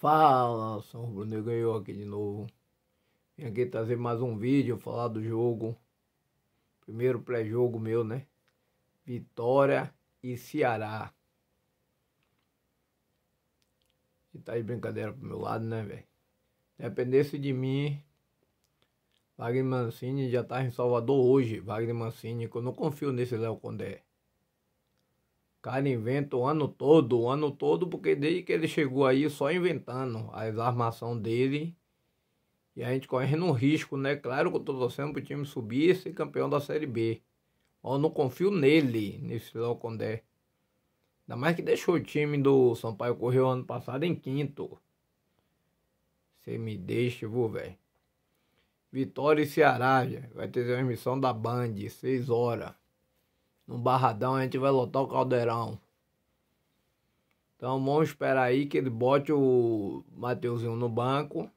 Fala, São Bruno ganhou aqui de novo. Vim aqui trazer mais um vídeo, falar do jogo. Primeiro pré-jogo meu, né? Vitória e Ceará. E tá de brincadeira pro meu lado, né, velho? Dependesse de mim, Wagner Mancini já tá em Salvador hoje. Wagner Mancini, que eu não confio nesse Léo Condé cara inventa o ano todo, o ano todo, porque desde que ele chegou aí só inventando as armação dele. E a gente correndo um risco, né? Claro que eu tô torcendo pro time subir e ser campeão da Série B. Mas eu não confio nele, nesse Léo Condé. Ainda mais que deixou o time do Sampaio o ano passado em quinto. Você me deixa, vou, velho. Vitória e Ceará, já. vai ter transmissão da Band, 6 horas no Barradão, a gente vai lotar o Caldeirão. Então vamos esperar aí que ele bote o Mateuzinho no banco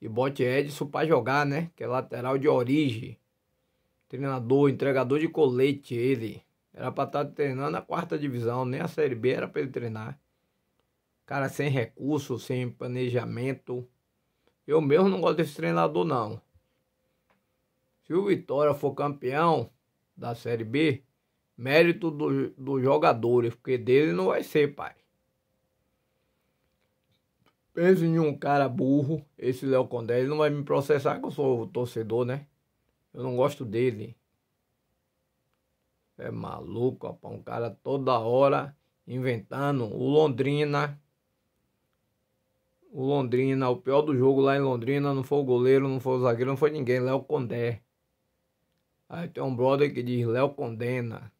e bote Edson para jogar, né? Que é lateral de origem. Treinador, entregador de colete ele. Era para estar tá treinando a quarta divisão, nem a Série B era para ele treinar. Cara sem recurso, sem planejamento. Eu mesmo não gosto desse treinador não. Se o Vitória for campeão da Série B, Mérito do, dos jogadores, porque dele não vai ser, pai. Pense em um cara burro, esse Léo Condé, ele não vai me processar que eu sou torcedor, né? Eu não gosto dele. É maluco, rapaz. Um cara toda hora inventando. O Londrina. O Londrina, o pior do jogo lá em Londrina não foi o goleiro, não foi o zagueiro, não foi ninguém. Léo Condé. Aí tem um brother que diz Léo Condena.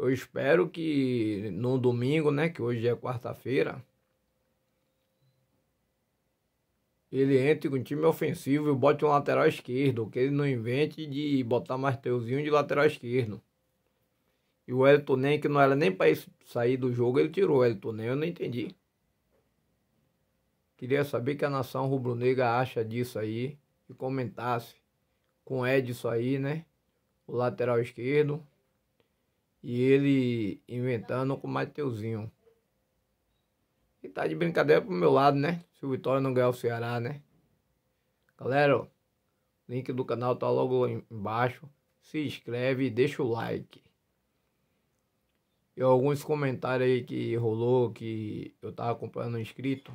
Eu espero que no domingo, né, que hoje é quarta-feira, ele entre com o time ofensivo e bote um lateral esquerdo, que ele não invente de botar Mateuzinho de lateral esquerdo. E o Elton nem que não era nem para sair do jogo, ele tirou o Elton eu não entendi. Queria saber que a nação rubro-negra acha disso aí e comentasse com o Edson aí, né? O lateral esquerdo. E ele inventando com o Mateuzinho. E tá de brincadeira pro meu lado, né? Se o Vitória não ganhar o Ceará, né? Galera, o link do canal tá logo embaixo. Se inscreve e deixa o like. E alguns comentários aí que rolou que eu tava comprando inscrito.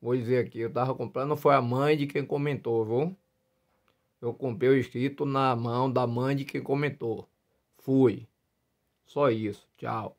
Vou dizer aqui, eu tava comprando, foi a mãe de quem comentou, viu? Eu comprei o inscrito na mão da mãe de quem comentou. Fui. Só isso. Tchau.